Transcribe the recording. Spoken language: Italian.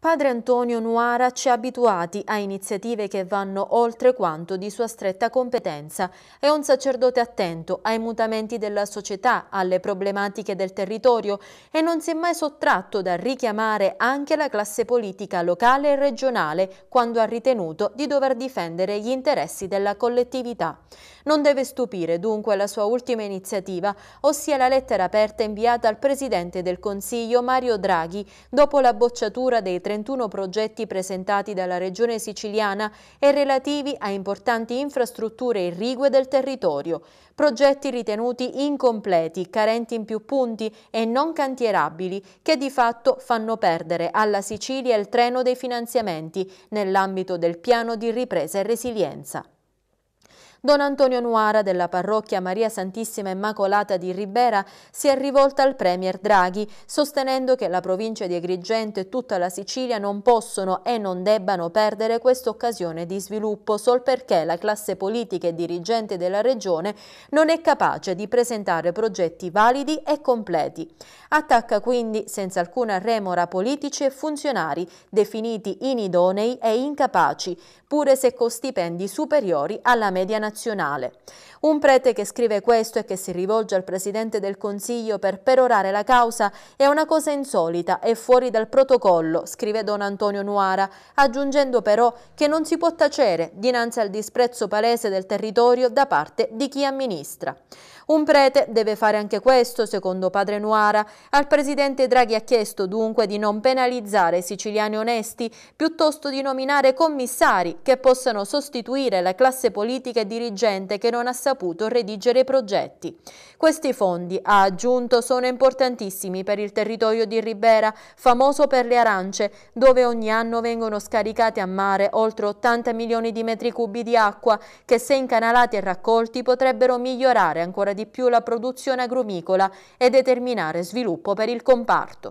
Padre Antonio Nuara ci ha abituati a iniziative che vanno oltre quanto di sua stretta competenza. È un sacerdote attento ai mutamenti della società, alle problematiche del territorio e non si è mai sottratto dal richiamare anche la classe politica locale e regionale quando ha ritenuto di dover difendere gli interessi della collettività. Non deve stupire dunque la sua ultima iniziativa, ossia la lettera aperta inviata al Presidente del Consiglio Mario Draghi dopo la bocciatura dei tre 31 progetti presentati dalla Regione Siciliana e relativi a importanti infrastrutture irrigue del territorio, progetti ritenuti incompleti, carenti in più punti e non cantierabili, che di fatto fanno perdere alla Sicilia il treno dei finanziamenti nell'ambito del piano di ripresa e resilienza. Don Antonio Nuara della parrocchia Maria Santissima Immacolata di Ribera si è rivolta al Premier Draghi, sostenendo che la provincia di Agrigento e tutta la Sicilia non possono e non debbano perdere questa occasione di sviluppo sol perché la classe politica e dirigente della regione non è capace di presentare progetti validi e completi. Attacca quindi senza alcuna remora politici e funzionari definiti inidonei e incapaci, pure se con stipendi superiori alla media nazionale nazionale. Un prete che scrive questo e che si rivolge al Presidente del Consiglio per perorare la causa è una cosa insolita e fuori dal protocollo, scrive Don Antonio Nuara, aggiungendo però che non si può tacere dinanzi al disprezzo palese del territorio da parte di chi amministra. Un prete deve fare anche questo, secondo padre Nuara. Al presidente Draghi ha chiesto dunque di non penalizzare i siciliani onesti, piuttosto di nominare commissari che possano sostituire la classe politica e dirigente dirigente che non ha saputo redigere progetti. Questi fondi, ha aggiunto, sono importantissimi per il territorio di Ribera, famoso per le arance, dove ogni anno vengono scaricate a mare oltre 80 milioni di metri cubi di acqua che se incanalati e raccolti potrebbero migliorare ancora di più la produzione agrumicola e determinare sviluppo per il comparto.